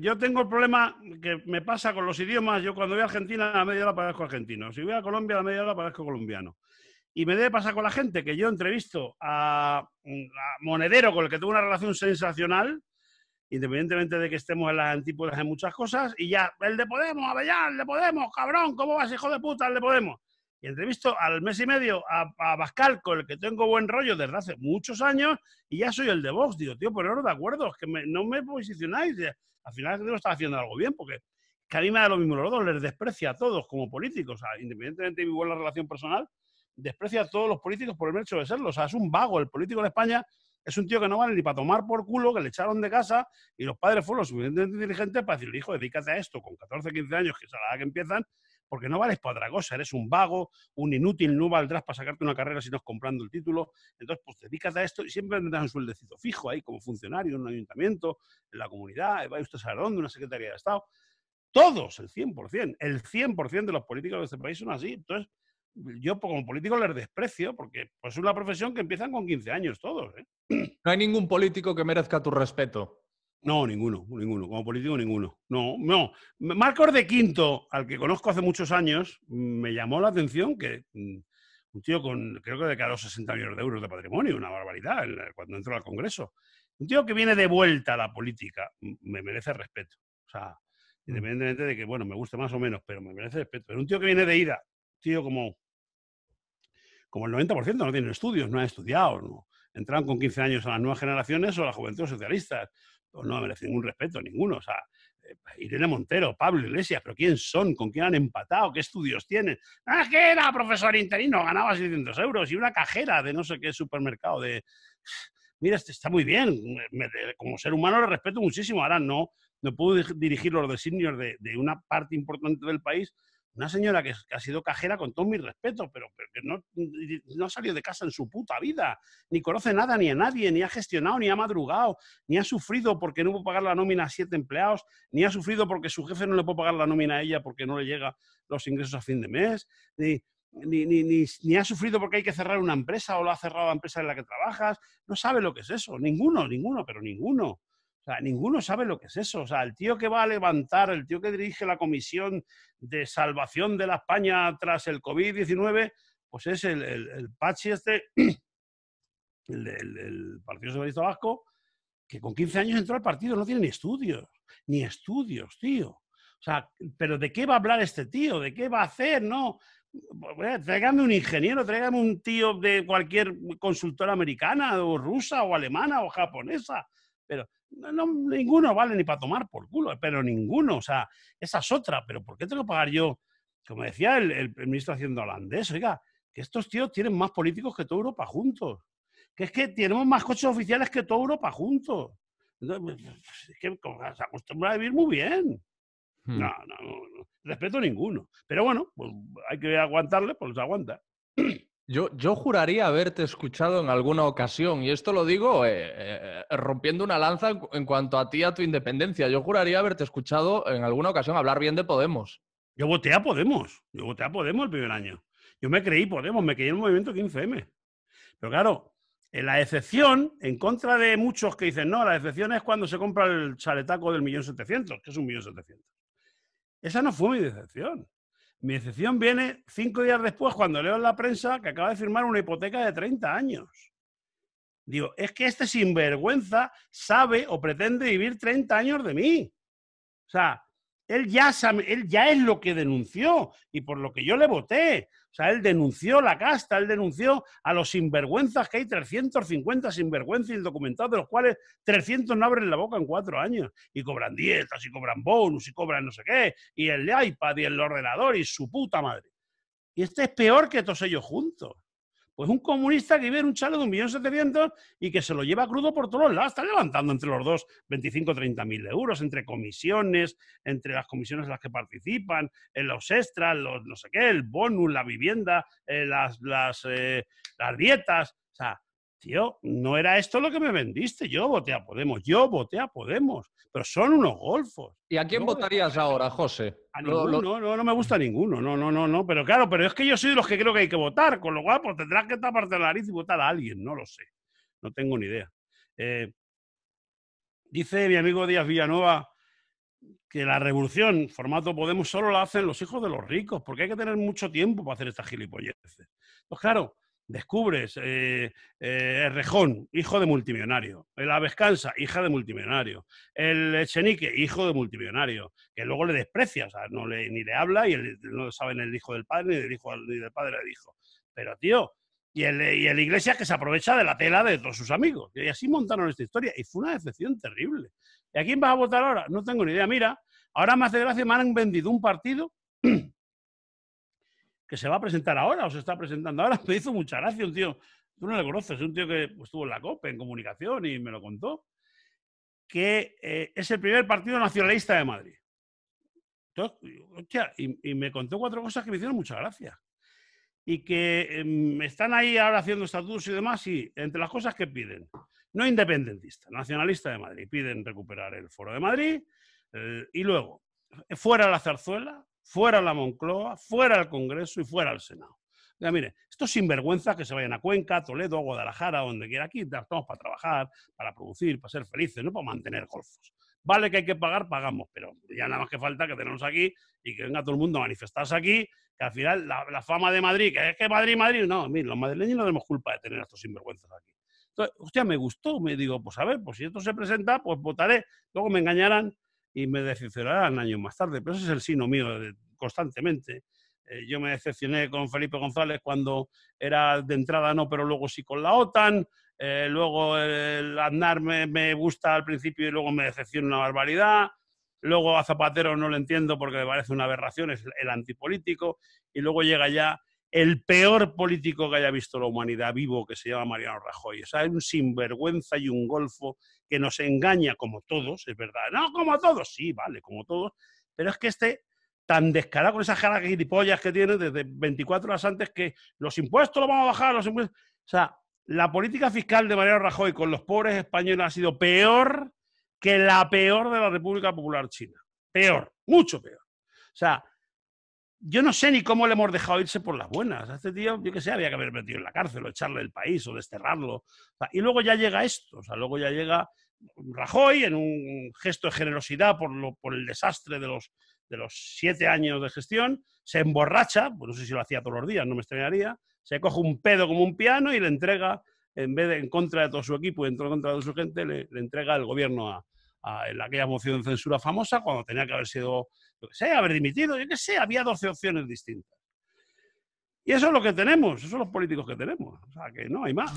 yo tengo el problema que me pasa con los idiomas. Yo cuando voy a Argentina, a la media hora parezco argentino. Si voy a Colombia, a la media hora parezco colombiano. Y me debe pasar con la gente que yo entrevisto a, Monedero, con el que tuve una relación sensacional, independientemente de que estemos en las antípodas en muchas cosas, y ya, el de Podemos, Avellán, el de Podemos, cabrón, ¿cómo vas, hijo de puta, el de Podemos? y entrevisto al mes y medio a, a Bascal, con el que tengo buen rollo desde hace muchos años, y ya soy el de Vox. Digo, tío, poneros de acuerdo, es que no me posicionáis. Eh, al final que estás haciendo algo bien, porque que a lo mismo los dos, les desprecia a todos como políticos, independientemente de mi buena relación personal, desprecia a todos los políticos por el hecho de serlo. O sea, es un vago. El político de España es un tío que no vale ni para tomar por culo, que le echaron de casa y los padres fueron lo suficientemente inteligentes para decirle, hijo, dedícate a esto con 14, 15 años, que es la edad que empiezan, porque no vales para otra cosa, eres un vago, un inútil, no valdrás para sacarte una carrera si no es comprando el título. Entonces, pues dedícate a esto y siempre tendrás un sueldecito fijo ahí como funcionario en un ayuntamiento, en la comunidad, va usted a saber dónde, una secretaría de Estado. Todos, el 100%, el 100% de los políticos de este país son así. Entonces, yo como político les desprecio porque pues, es una profesión que empiezan con 15 años todos. ¿eh? No hay ningún político que merezca tu respeto. No, ninguno, ninguno. Como político, ninguno. No, no. Marcos de Quinto, al que conozco hace muchos años, me llamó la atención que mm, un tío con, creo que de cada 60 millones de euros de patrimonio, una barbaridad, cuando entró al Congreso. Un tío que viene de vuelta a la política, me merece respeto. O sea, mm. independientemente de que, bueno, me guste más o menos, pero me merece respeto. Pero un tío que viene de ida, tío como, como el 90%, no tiene estudios, no ha estudiado, no. Entraron con 15 años a las nuevas generaciones o a la juventud socialista. Pues no merece ningún respeto, ninguno. O sea, eh, Irene Montero, Pablo Iglesias, pero ¿quién son? ¿Con quién han empatado? ¿Qué estudios tienen? Ah, que era profesor interino, ganaba 600 euros y una cajera de no sé qué supermercado de... Mira, este está muy bien, como ser humano le respeto muchísimo, ahora no, no puedo dirigir los designios de una parte importante del país una señora que, ha sido cajera con todo mi respeto, pero, que no, no ha salido de casa en su puta vida, ni conoce nada ni a nadie, ni ha gestionado, ni ha madrugado, ni ha sufrido porque no pudo pagar la nómina a siete empleados, ni ha sufrido porque su jefe no le puede pagar la nómina a ella porque no le llega los ingresos a fin de mes, ni, ni, ni, ha sufrido porque hay que cerrar una empresa o lo ha cerrado la empresa en la que trabajas. No sabe lo que es eso. Ninguno, ninguno, pero ninguno. O sea, ninguno sabe lo que es eso. O sea, el tío que va a levantar, el tío que dirige la comisión de salvación de la España tras el COVID-19, pues es el, el, Pachi este, el, Partido Socialista Vasco, que con 15 años entró al partido, no tiene ni estudios, ni estudios, tío. O sea, pero ¿de qué va a hablar este tío? ¿De qué va a hacer? No, tráigame un ingeniero, tráigame un tío de cualquier consultora americana o rusa o alemana o japonesa pero no, ninguno vale ni para tomar por culo, pero ninguno, o sea, esa es otra, pero ¿por qué tengo que pagar yo? Como decía el, ministro haciendo holandés, oiga, que estos tíos tienen más políticos que toda Europa juntos, que es que tenemos más coches oficiales que toda Europa juntos. Pues, pues, es que se acostumbra a vivir muy bien. Hmm. No, no, no, respeto ninguno. Pero bueno, pues hay que aguantarle, pues los aguanta. Yo, juraría haberte escuchado en alguna ocasión, y esto lo digo eh, eh, rompiendo una lanza en cuanto a ti, a tu independencia. Yo juraría haberte escuchado en alguna ocasión hablar bien de Podemos. Yo voté a Podemos, yo voté a Podemos el primer año. Yo me creí Podemos, me creí en el movimiento 15M. Pero claro, en la excepción, en contra de muchos que dicen, no, la excepción es cuando se compra el chaletaco del millón setecientos, que es un millón setecientos. Esa no fue mi decepción. Mi excepción viene cinco días después cuando leo en la prensa que acaba de firmar una hipoteca de 30 años. Digo, es que este sinvergüenza sabe o pretende vivir 30 años de mí. O sea, él ya, él ya es lo que denunció y por lo que yo le voté. O sea, él denunció la casta, él denunció a los sinvergüenzas, que hay 350 sinvergüenzas indocumentados, de los cuales 300 no abren la boca en cuatro años. Y cobran dietas, y cobran bonus, y cobran no sé qué, y el iPad, y el ordenador, y su puta madre. Y este es peor que todos ellos juntos. Pues un comunista que vive en un chalo de 1.700.000 y que se lo lleva crudo por todos lados. está levantando entre los dos 25 o 30 mil euros, entre comisiones, entre las comisiones en las que participan, en los extras, los no sé qué, el bonus, la vivienda, eh, las, las, eh, las dietas. O sea, tío, no era esto lo que me vendiste. Yo voté a Podemos, yo voté a Podemos, pero son unos golfos. ¿Y a quién votarías ahora, José? No, no, no me gusta ninguno, no, no, no, no. Pero claro, pero es que yo soy de los que creo que hay que votar, con lo cual pues, tendrás que taparte la nariz y votar a alguien, no lo sé. No tengo ni idea. Eh, dice mi amigo Díaz Villanueva que la revolución, formato Podemos, solo la hacen los hijos de los ricos, porque hay que tener mucho tiempo para hacer estas gilipolleces. Pues claro, descubres eh, eh Rejón, hijo de multimillonario, el Avescansa, hija de multimillonario, el Chenique, hijo de multimillonario, que luego le desprecia, o sea, no le, ni le habla y no no saben el hijo del padre ni del hijo del padre del hijo. Pero tío, y el, y el Iglesias que se aprovecha de la tela de todos sus amigos. Y así montaron esta historia y fue una decepción terrible. ¿Y a quién vas a votar ahora? No tengo ni idea. Mira, ahora más de gracia me han vendido un partido que se va a presentar ahora o se está presentando ahora. Me hizo mucha gracia un tío, tú no le conoces, es un tío que pues, estuvo en la COPE, en comunicación, y me lo contó, que eh, es el primer partido nacionalista de Madrid. y, me contó cuatro cosas que me hicieron mucha gracia. Y que em, están ahí ahora haciendo estatutos y demás, y entre las cosas que piden, no independentista, nacionalista de Madrid, piden recuperar el Foro de Madrid, eh, y luego, fuera la zarzuela, fuera la Moncloa, fuera el Congreso y fuera el Senado. Ya, mire, estos sinvergüenzas que se vayan a Cuenca, Toledo, Guadalajara, donde quiera, aquí estamos para trabajar, para producir, para ser felices, no para mantener golfos. Vale que hay que pagar, pagamos, pero ya nada más que falta que tenemos aquí y que venga todo el mundo a manifestarse aquí, que al final la, fama de Madrid, que es que Madrid, Madrid, no, mire, los madrileños no tenemos culpa de tener a estos sinvergüenzas aquí. Entonces, hostia, me gustó, me digo, pues a ver, pues si esto se presenta, pues votaré, luego me engañarán y me decepcionarán años más tarde. Pero ese es el sino mío eh, constantemente. Eh, yo me decepcioné con Felipe González cuando era de entrada no, pero luego sí con la OTAN. Eh, luego el Aznar me, me, gusta al principio y luego me decepciona una barbaridad. Luego a Zapatero no lo entiendo porque me parece una aberración, es el antipolítico. Y luego llega ya el peor político que haya visto la humanidad vivo, que se llama Mariano Rajoy. O sea, es un sinvergüenza y un golfo que nos engaña como todos, es verdad. No, como todos, sí, vale, como todos. Pero es que este tan descarado con esas caras gilipollas que tiene desde 24 horas antes que los impuestos los vamos a bajar, los impuestos... O sea, la política fiscal de Mariano Rajoy con los pobres españoles ha sido peor que la peor de la República Popular China. Peor, mucho peor. O sea, yo no sé ni cómo le hemos dejado irse por las buenas. A este tío, yo qué sé, había que haber metido en la cárcel o echarle del país o desterrarlo. y luego ya llega esto, o sea, luego ya llega Rajoy en un gesto de generosidad por, lo, por el desastre de los, de los siete años de gestión, se emborracha, pues no sé si lo hacía todos los días, no me extrañaría, se coge un pedo como un piano y le entrega, en vez de en contra de todo su equipo y en contra de su gente, le, entrega al gobierno a, en aquella moción de censura famosa cuando tenía que haber sido, yo qué sé, haber dimitido, yo qué sé, había 12 opciones distintas. Y eso es lo que tenemos, esos son los políticos que tenemos, o sea que no hay más.